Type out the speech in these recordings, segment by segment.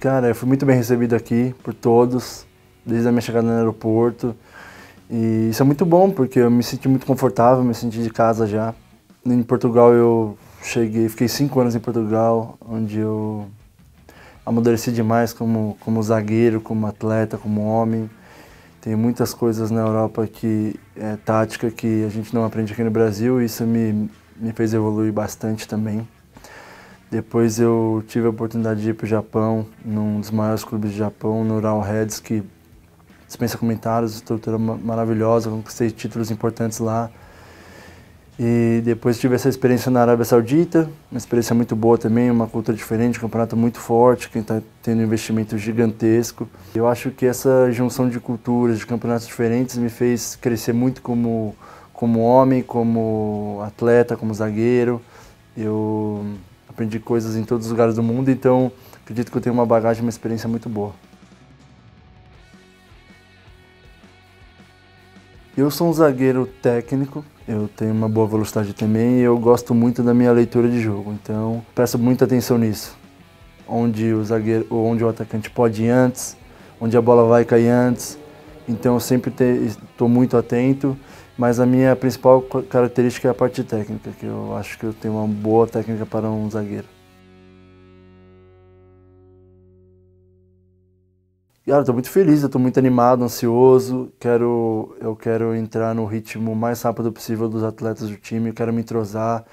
Cara, eu fui muito bem recebido aqui por todos, desde a minha chegada no aeroporto. E isso é muito bom, porque eu me senti muito confortável, me senti de casa já. Em Portugal eu cheguei, fiquei cinco anos em Portugal, onde eu amadureci demais como, como zagueiro, como atleta, como homem. Tem muitas coisas na Europa que é tática que a gente não aprende aqui no Brasil e isso me, me fez evoluir bastante também. Depois eu tive a oportunidade de ir para o Japão, num dos maiores clubes do Japão, no Ural Reds, que dispensa comentários, estrutura maravilhosa, conquistei títulos importantes lá. E depois tive essa experiência na Arábia Saudita, uma experiência muito boa também, uma cultura diferente, um campeonato muito forte, que está tendo um investimento gigantesco. Eu acho que essa junção de culturas, de campeonatos diferentes, me fez crescer muito como, como homem, como atleta, como zagueiro. Eu aprendi coisas em todos os lugares do mundo, então acredito que eu tenho uma bagagem, uma experiência muito boa. Eu sou um zagueiro técnico, eu tenho uma boa velocidade também e eu gosto muito da minha leitura de jogo, então presto muita atenção nisso. Onde o zagueiro, onde o atacante pode ir antes, onde a bola vai cair antes. Então eu sempre estou muito atento mas a minha principal característica é a parte técnica, que eu acho que eu tenho uma boa técnica para um zagueiro. Cara, estou muito feliz, estou muito animado, ansioso. Quero, eu quero entrar no ritmo mais rápido possível dos atletas do time, eu quero me entrosar.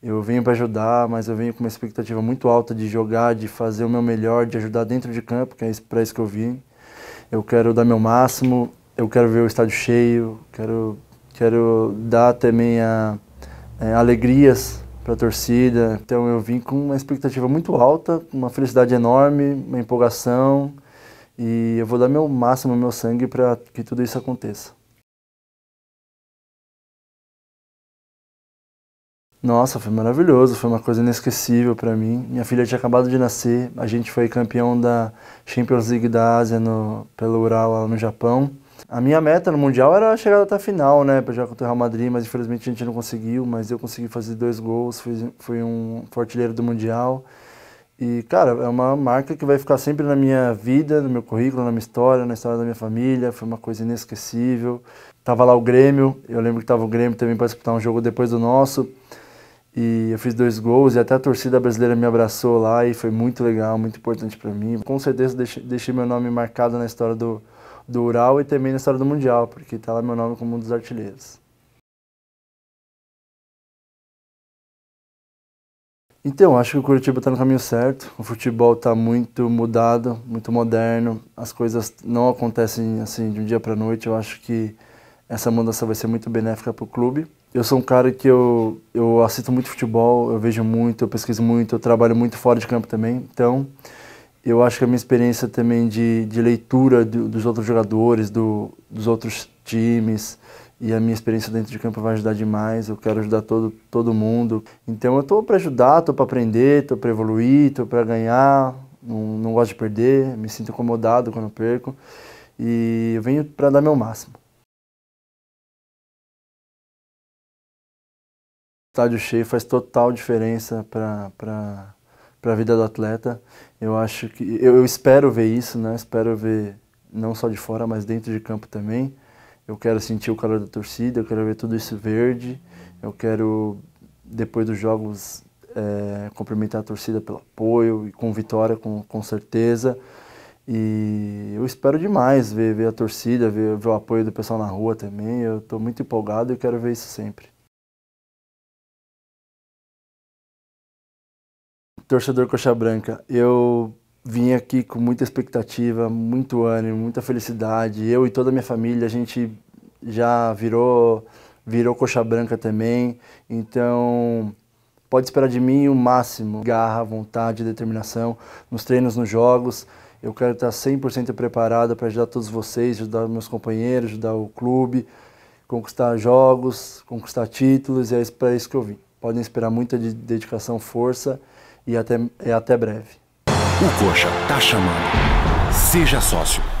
Eu venho para ajudar, mas eu venho com uma expectativa muito alta de jogar, de fazer o meu melhor, de ajudar dentro de campo, que é para isso que eu vim. Eu quero dar meu máximo, eu quero ver o estádio cheio, quero quero dar também a, ah, é, alegrias para a torcida. Então eu vim com uma expectativa muito alta, uma felicidade enorme, uma empolgação e eu vou dar meu máximo, meu sangue para que tudo isso aconteça. Nossa, foi maravilhoso, foi uma coisa inesquecível para mim. Minha filha tinha acabado de nascer, a gente foi campeão da Champions League da Ásia no, pelo Ural lá no Japão. A minha meta no Mundial era chegar até a final, né? Pra jogar contra o Real Madrid, mas infelizmente a gente não conseguiu. Mas eu consegui fazer dois gols, fui, fui um fortilheiro do Mundial. E, cara, é uma marca que vai ficar sempre na minha vida, no meu currículo, na minha história, na história da minha família. Foi uma coisa inesquecível. Tava lá o Grêmio, eu lembro que tava o Grêmio também para disputar um jogo depois do nosso. E eu fiz dois gols e até a torcida brasileira me abraçou lá e foi muito legal, muito importante para mim. Com certeza deixei, deixei meu nome marcado na história do, do Ural e também na história do Mundial, porque está lá meu nome como um dos artilheiros. Então, acho que o Curitiba está no caminho certo. O futebol está muito mudado, muito moderno. As coisas não acontecem assim de um dia para a noite. Eu acho que essa mudança vai ser muito benéfica para o clube. Eu sou um cara que eu, eu assisto muito futebol, eu vejo muito, eu pesquiso muito, eu trabalho muito fora de campo também. Então, eu acho que a minha experiência também de, de leitura dos outros jogadores, do, dos outros times, e a minha experiência dentro de campo vai ajudar demais. Eu quero ajudar todo, todo mundo. Então eu estou para ajudar, estou para aprender, estou para evoluir, estou para ganhar. Não, não gosto de perder, me sinto incomodado quando perco. E eu venho para dar meu máximo. Estádio cheio faz total diferença para para a vida do atleta. Eu acho que eu, eu, espero ver isso, né? Espero ver não só de fora, mas dentro de campo também. Eu quero sentir o calor da torcida, eu quero ver tudo isso verde. Eu quero depois dos jogos é, cumprimentar a torcida pelo apoio e com vitória, com, com certeza. E eu espero demais ver, ver a torcida, ver, ver o apoio do pessoal na rua também. Eu estou muito empolgado e quero ver isso sempre. torcedor coxa branca. Eu vim aqui com muita expectativa, muito ânimo, muita felicidade. Eu e toda a minha família, a gente já virou virou coxa branca também. Então, pode esperar de mim o máximo, garra, vontade, determinação nos treinos, nos jogos. Eu quero estar 100% preparado para ajudar todos vocês, ajudar meus companheiros, ajudar o clube, conquistar jogos, conquistar títulos, e é para isso que eu vim. Podem esperar muita dedicação, força e até, e é até breve. O Coxa tá chamando. Seja sócio.